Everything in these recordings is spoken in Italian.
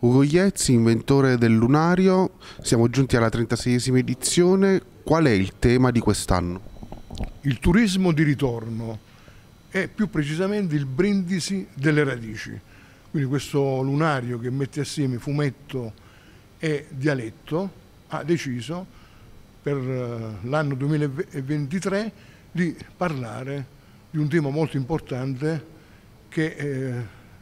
Ugo Iezzi, inventore del lunario, siamo giunti alla 36esima edizione, qual è il tema di quest'anno? Il turismo di ritorno e più precisamente il brindisi delle radici, quindi questo lunario che mette assieme fumetto e dialetto ha deciso per eh, l'anno 2023 di parlare di un tema molto importante che eh,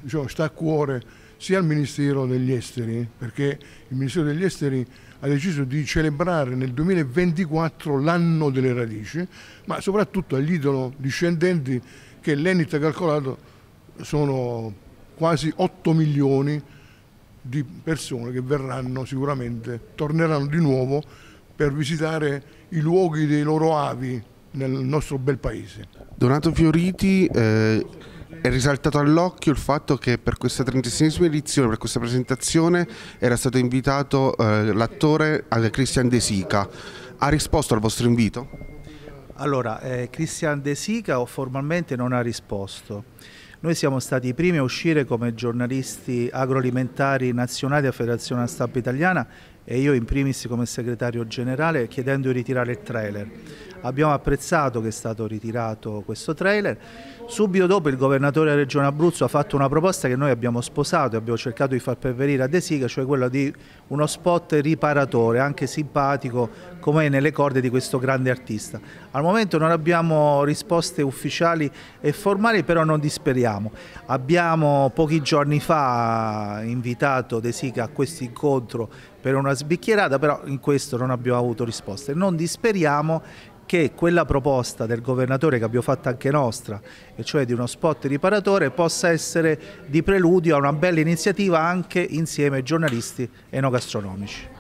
diciamo, sta a cuore sia al Ministero degli Esteri, perché il Ministero degli Esteri ha deciso di celebrare nel 2024 l'anno delle radici, ma soprattutto agli idolo discendenti che l'ENIT ha calcolato sono quasi 8 milioni di persone che verranno sicuramente, torneranno di nuovo per visitare i luoghi dei loro avi nel nostro bel paese. Donato Fioriti, eh è risaltato all'occhio il fatto che per questa trentesima edizione, per questa presentazione, era stato invitato eh, l'attore eh, Christian De Sica. Ha risposto al vostro invito? Allora, eh, Christian De Sica formalmente non ha risposto. Noi siamo stati i primi a uscire come giornalisti agroalimentari nazionali della Federazione della Stampa Italiana e io in primis come segretario generale chiedendo di ritirare il trailer abbiamo apprezzato che è stato ritirato questo trailer. Subito dopo il governatore della Regione Abruzzo ha fatto una proposta che noi abbiamo sposato e abbiamo cercato di far pervenire a De Sica, cioè quella di uno spot riparatore, anche simpatico, come è nelle corde di questo grande artista. Al momento non abbiamo risposte ufficiali e formali, però non disperiamo. Abbiamo pochi giorni fa invitato De Sica a questo incontro per una sbicchierata, però in questo non abbiamo avuto risposte. Non disperiamo che quella proposta del governatore che abbiamo fatto anche nostra, e cioè di uno spot riparatore, possa essere di preludio a una bella iniziativa anche insieme ai giornalisti enogastronomici.